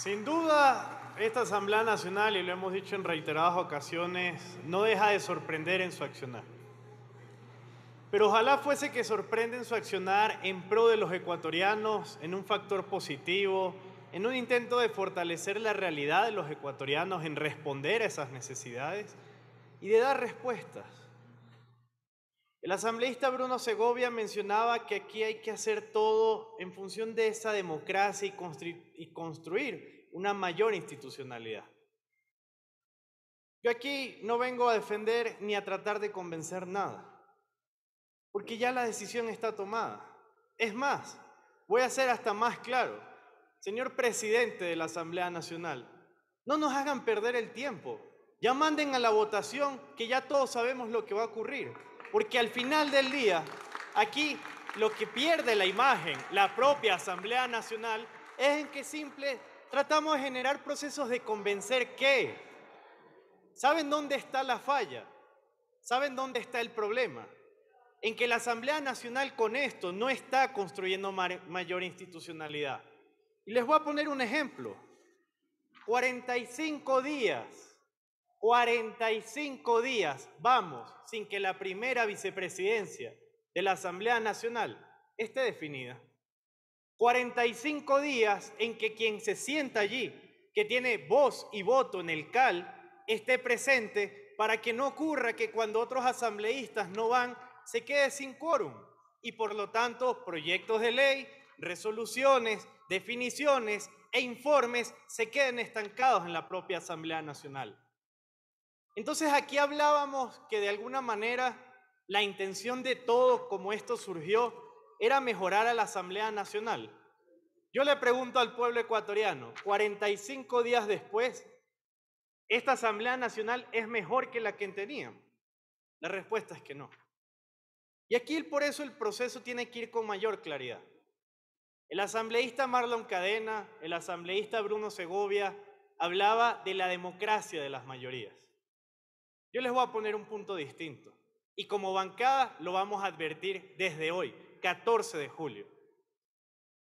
Sin duda, esta Asamblea Nacional, y lo hemos dicho en reiteradas ocasiones, no deja de sorprender en su accionar. Pero ojalá fuese que sorprende en su accionar en pro de los ecuatorianos, en un factor positivo, en un intento de fortalecer la realidad de los ecuatorianos, en responder a esas necesidades y de dar respuestas. El asambleísta Bruno Segovia mencionaba que aquí hay que hacer todo en función de esa democracia y, construir una mayor institucionalidad. Yo aquí no vengo a defender ni a tratar de convencer nada, porque ya la decisión está tomada. Es más, voy a ser hasta más claro. Señor presidente de la Asamblea Nacional, no nos hagan perder el tiempo. Ya manden a la votación que ya todos sabemos lo que va a ocurrir. Porque al final del día, aquí lo que pierde la imagen, la propia Asamblea Nacional, es en que simple tratamos de generar procesos de convencer que. ¿Saben dónde está la falla? ¿Saben dónde está el problema? En que la Asamblea Nacional con esto no está construyendo mayor institucionalidad. Y les voy a poner un ejemplo. 45 días 45 días vamos sin que la primera vicepresidencia de la Asamblea Nacional esté definida. 45 días en que quien se sienta allí, que tiene voz y voto en el CAL, esté presente para que no ocurra que cuando otros asambleístas no van, se quede sin quórum y por lo tanto proyectos de ley, resoluciones, definiciones e informes se queden estancados en la propia Asamblea Nacional. Entonces aquí hablábamos que de alguna manera la intención de todo como esto surgió era mejorar a la Asamblea Nacional. Yo le pregunto al pueblo ecuatoriano, 45 días después, ¿esta Asamblea Nacional es mejor que la que tenían? La respuesta es que no. Y aquí por eso el proceso tiene que ir con mayor claridad. El asambleísta Marlon Cadena, el asambleísta Bruno Segovia, hablaba de la democracia de las mayorías. Yo les voy a poner un punto distinto. Y como bancada lo vamos a advertir desde hoy, 14 de julio.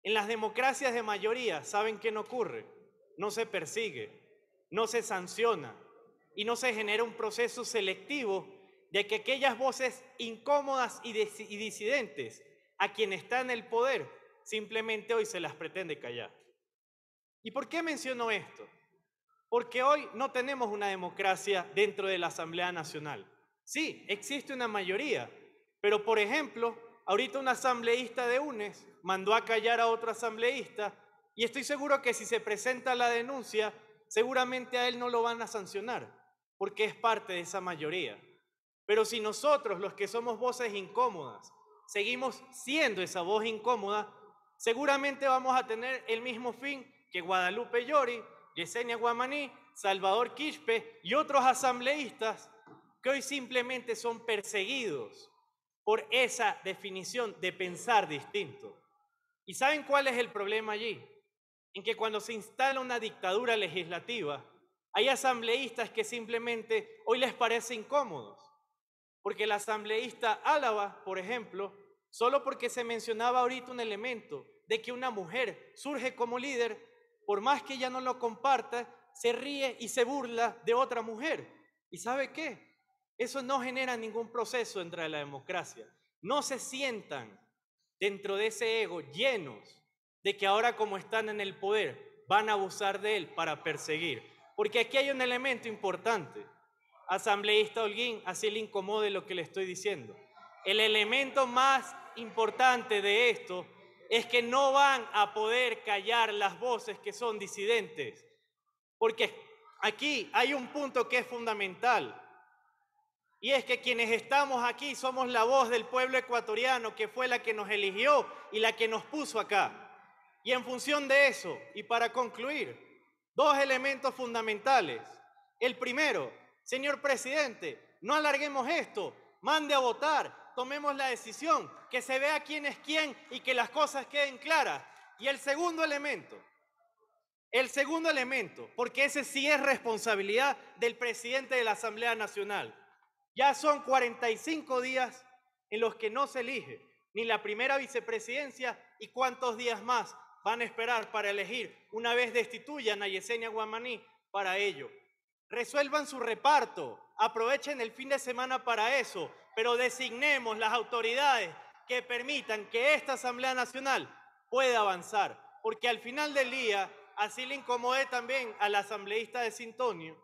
En las democracias de mayoría, ¿saben qué no ocurre? No se persigue, no se sanciona y no se genera un proceso selectivo de que aquellas voces incómodas y, disidentes a quien está en el poder simplemente hoy se las pretende callar. ¿Y por qué menciono esto? Porque hoy no tenemos una democracia dentro de la Asamblea Nacional. Sí, existe una mayoría, pero por ejemplo, ahorita un asambleísta de UNES mandó a callar a otro asambleísta y estoy seguro que si se presenta la denuncia, seguramente a él no lo van a sancionar, porque es parte de esa mayoría. Pero si nosotros, los que somos voces incómodas, seguimos siendo esa voz incómoda, seguramente vamos a tener el mismo fin que Guadalupe Llori Yesenia Guamaní, Salvador Quispe y otros asambleístas que hoy simplemente son perseguidos por esa definición de pensar distinto. ¿Y saben cuál es el problema allí? En que cuando se instala una dictadura legislativa, hay asambleístas que simplemente hoy les parece incómodos, porque el asambleísta Álava, por ejemplo, solo porque se mencionaba ahorita un elemento de que una mujer surge como líder, por más que ella no lo comparta, se ríe y se burla de otra mujer. ¿Y sabe qué? Eso no genera ningún proceso dentro de la democracia. No se sientan dentro de ese ego llenos de que ahora como están en el poder van a abusar de él para perseguir. Porque aquí hay un elemento importante. Asambleísta Holguín, así le incomode lo que le estoy diciendo. El elemento más importante de esto es que no van a poder callar las voces que son disidentes. Porque aquí hay un punto que es fundamental. Y es que quienes estamos aquí somos la voz del pueblo ecuatoriano que fue la que nos eligió y la que nos puso acá. Y en función de eso, y para concluir, dos elementos fundamentales. El primero, señor presidente, no alarguemos esto, mande a votar, tomemos la decisión, que se vea quién es quién y que las cosas queden claras. Y el segundo elemento, el segundo elemento, porque ese sí es responsabilidad del presidente de la Asamblea Nacional. Ya son 45 días en los que no se elige ni la primera vicepresidencia y cuántos días más van a esperar para elegir una vez destituyan a Yesenia Guamaní para ello resuelvan su reparto, aprovechen el fin de semana para eso, pero designemos las autoridades que permitan que esta Asamblea Nacional pueda avanzar, porque al final del día así le incomodé también al asambleísta de Sintonio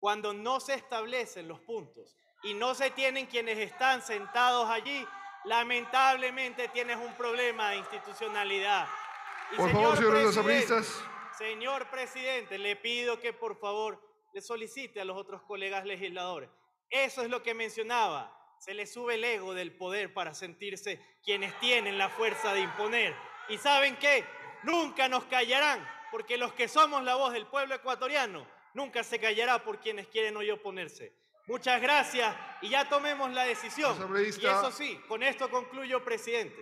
cuando no se establecen los puntos y no se tienen quienes están sentados allí, lamentablemente tienes un problema de institucionalidad. por favor, señores asambleístas. Señor presidente, le pido que por favor le solicite a los otros colegas legisladores. Eso es lo que mencionaba. Se le sube el ego del poder para sentirse quienes tienen la fuerza de imponer. Y saben qué, nunca nos callarán, porque los que somos la voz del pueblo ecuatoriano, nunca se callará por quienes quieren hoy oponerse. Muchas gracias y ya tomemos la decisión. Y eso sí, con esto concluyo, presidente.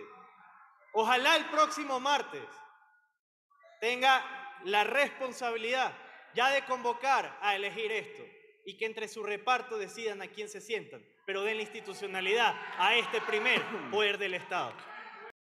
Ojalá el próximo martes tenga la responsabilidad ya de convocar a elegir esto y que entre su reparto decidan a quién se sientan, pero den la institucionalidad a este primer poder del Estado.